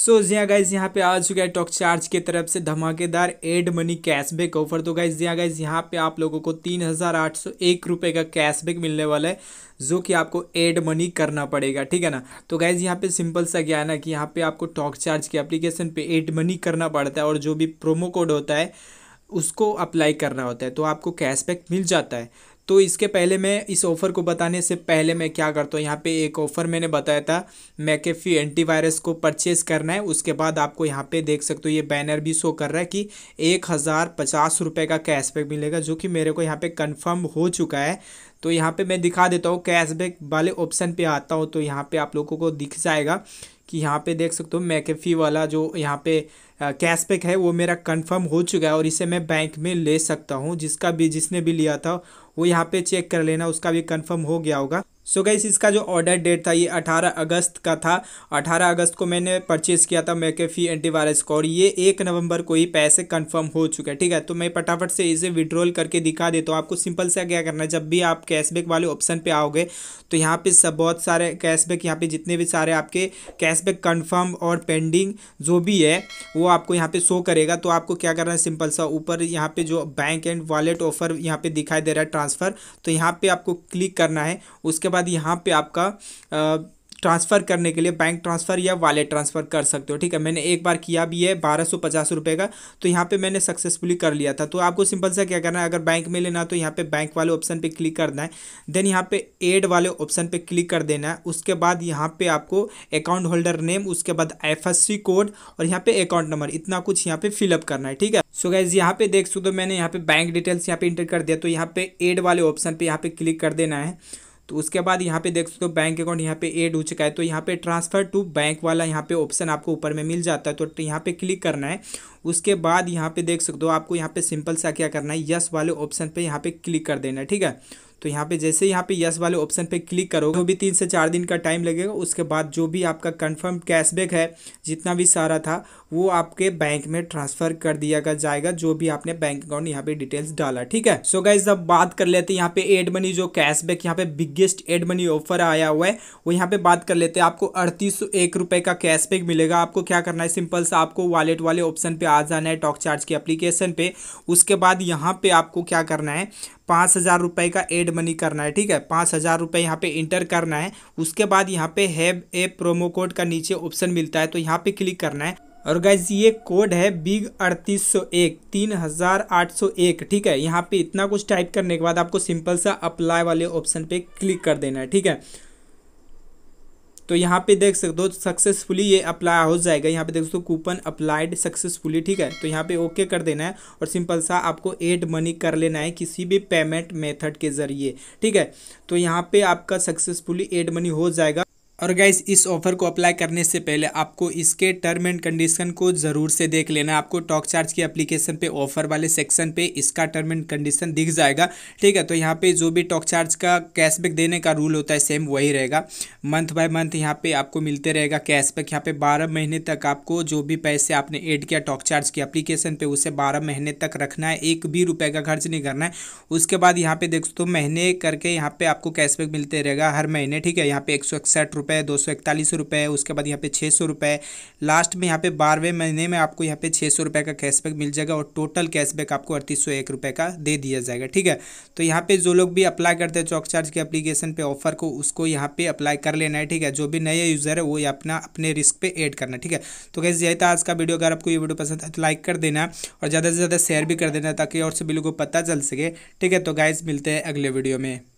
सो so, guys यहाँ पे आ चुका है टॉक चार्ज की तरफ से धमाकेदार एड मनी कैशबैक ऑफर तो गाइज जिया गाइज यहाँ पे आप लोगों को तीन हज़ार आठ सौ एक रुपये का कैशबैक मिलने वाला है जो कि आपको एड मनी करना पड़ेगा ठीक है ना तो गाइज यहाँ पे सिंपल सा क्या है ना कि यहाँ पे आपको टॉक चार्ज के एप्लीकेशन पे एड मनी करना पड़ता है और जो भी प्रोमो कोड होता है उसको अप्लाई करना होता है तो आपको कैशबैक मिल जाता है तो इसके पहले मैं इस ऑफ़र को बताने से पहले मैं क्या करता हूँ यहाँ पे एक ऑफ़र मैंने बताया था मैकेफी एंटीवायरस को परचेज़ करना है उसके बाद आपको यहाँ पे देख सकते हो ये बैनर भी शो कर रहा है कि एक हज़ार पचास रुपये का कैशबैक मिलेगा जो कि मेरे को यहाँ पे कंफर्म हो चुका है तो यहाँ पे मैं दिखा देता हूँ कैशबैक वाले ऑप्शन पे आता हूँ तो यहाँ पे आप लोगों को दिख जाएगा कि यहाँ पे देख सकते हो मैकेफी वाला जो यहाँ पे कैशबैक है वो मेरा कंफर्म हो चुका है और इसे मैं बैंक में ले सकता हूँ जिसका भी जिसने भी लिया था वो यहाँ पे चेक कर लेना उसका भी कंफर्म हो गया होगा सो so गाइस इसका जो ऑर्डर डेट था ये 18 अगस्त का था 18 अगस्त को मैंने परचेज़ किया था मैकेफी एंटीवायरस को और ये एक नवंबर को ही पैसे कंफर्म हो चुके हैं ठीक है तो मैं फटाफट से इसे विड्रॉल करके दिखा देता हूँ आपको सिंपल से क्या करना है जब भी आप कैशबैक वाले ऑप्शन पर आओगे तो यहाँ पर सब बहुत सारे कैशबैक यहाँ पर जितने भी सारे आपके कैशबैक कन्फर्म और पेंडिंग जो भी है वो आपको यहाँ पर शो करेगा तो आपको क्या करना है सिंपल सा ऊपर यहाँ पर जो बैंक एंड वॉलेट ऑफर यहाँ पर दिखाई दे रहा है ट्रांसफ़र तो यहाँ पर आपको क्लिक करना है उसके बाद बाद यहाँ पे आपका ट्रांसफ़र करने के लिए बैंक ट्रांसफ़र या वॉलेट ट्रांसफ़र कर सकते हो ठीक है मैंने एक बार किया भी है बारह सौ पचास रुपये का तो यहाँ पे मैंने सक्सेसफुली कर लिया था तो आपको सिंपल सा क्या करना है अगर बैंक में लेना तो यहाँ पे बैंक वाले ऑप्शन पे क्लिक करना है देन यहाँ पे एड वाले ऑप्शन पे क्लिक कर देना है उसके बाद यहाँ पर आपको अकाउंट होल्डर नेम उसके बाद एफ कोड और यहाँ पर अकाउंट नंबर इतना कुछ यहाँ पर फिलअप करना है ठीक है सो गैज़ यहाँ पे देख सो तो मैंने यहाँ पे बैंक डिटेल्स यहाँ पे इंटर कर दिया तो यहाँ पे एड वाले ऑप्शन पर यहाँ पे क्लिक कर देना है तो उसके बाद यहाँ पे देख सकते हो बैंक अकाउंट यहाँ पे एड हो चुका है तो यहाँ पे ट्रांसफ़र टू बैंक वाला यहाँ पे ऑप्शन आपको ऊपर में मिल जाता है तो यहाँ पे क्लिक करना है उसके बाद यहाँ पे देख सकते हो आपको यहाँ पे सिंपल सा क्या करना है यस वाले ऑप्शन पे यहाँ पे क्लिक कर देना है ठीक है तो यहाँ पे जैसे यहाँ पे यस वाले ऑप्शन पे क्लिक करोगे जो भी तीन से चार दिन का टाइम लगेगा उसके बाद जो भी आपका कंफर्म कैशबैक है जितना भी सारा था वो आपके बैंक में ट्रांसफर कर दिया गया जाएगा जो भी आपने बैंक अकाउंट यहाँ पे डिटेल्स डाला ठीक है सो गाइज अब बात कर लेते हैं यहाँ पे एड मनी जो कैशबैक यहाँ पे बिगेस्ट एड मनी ऑफर आया हुआ है वो यहाँ पे बात कर लेते हैं आपको अड़तीस सौ एक रुपए का कैशबैक मिलेगा आपको क्या करना है सिंपल सा आपको वॉलेट वाले ऑप्शन पे आ जाना है टॉक चार्ज की अप्लीकेशन पे उसके बाद यहाँ पे आपको क्या करना है पाँच हज़ार रुपये का एड मनी करना है ठीक है पाँच हज़ार रुपये यहाँ पे इंटर करना है उसके बाद यहाँ पे हैव ए प्रोमो कोड का नीचे ऑप्शन मिलता है तो यहाँ पे क्लिक करना है और गैस ये कोड है बिग अड़तीस सौ एक तीन हज़ार आठ सौ एक ठीक है यहाँ पे इतना कुछ टाइप करने के बाद आपको सिंपल सा अप्लाई वाले ऑप्शन पे क्लिक कर देना है ठीक है तो यहाँ पे देख सकते हो सक्सेसफुली ये अप्लाई हो जाएगा यहाँ पे देख सकते हो कूपन अप्लाइड सक्सेसफुली ठीक है तो यहाँ पे ओके कर देना है और सिंपल सा आपको एड मनी कर लेना है किसी भी पेमेंट मेथड के ज़रिए ठीक है तो यहाँ पे आपका सक्सेसफुली एड मनी हो जाएगा और गैस इस ऑफर को अप्लाई करने से पहले आपको इसके टर्म एंड कंडीशन को ज़रूर से देख लेना आपको टॉक चार्ज की एप्लीकेशन पे ऑफर वाले सेक्शन पे इसका टर्म एंड कंडीशन दिख जाएगा ठीक है तो यहाँ पे जो भी टॉक चार्ज का कैशबैक देने का रूल होता है सेम वही रहेगा मंथ बाय मंथ यहाँ पे आपको मिलते रहेगा कैशबैक यहाँ पर बारह महीने तक आपको जो भी पैसे आपने एड किया टॉक चार्ज की अप्लीकेशन पर उसे बारह महीने तक रखना है एक भी रुपये का खर्च नहीं करना है उसके बाद यहाँ पर देख तो महीने करके यहाँ पर आपको कैशबैक मिलते रहेगा हर महीने ठीक है यहाँ पर एक सौ रुपये दो सौ इकतालीस रुपये उसके बाद यहाँ पे छः सौ रुपये लास्ट में यहाँ पे बारहवें महीने में आपको यहाँ पे छः सौ रुपये का कैशबैक मिल जाएगा और टोटल कैशबैक आपको अड़तीस सौ एक रुपये का दे दिया जाएगा ठीक है तो यहाँ पे जो लोग भी अप्लाई करते हैं चौक चार्ज के अप्लीकेशन पर ऑफर को उसको यहाँ पे अप्लाई कर लेना है ठीक है जो भी नए यूज़र है वो अपना अपने रिस्क पर एड करना ठीक है तो कैसे यही था आज का वीडियो अगर आपको ये वीडियो पसंद है तो लाइक कर देना और ज़्यादा से ज़्यादा शेयर भी कर देना ताकि और सभी लोगों को पता चल सके ठीक है तो गाइज मिलते हैं अगले वीडियो में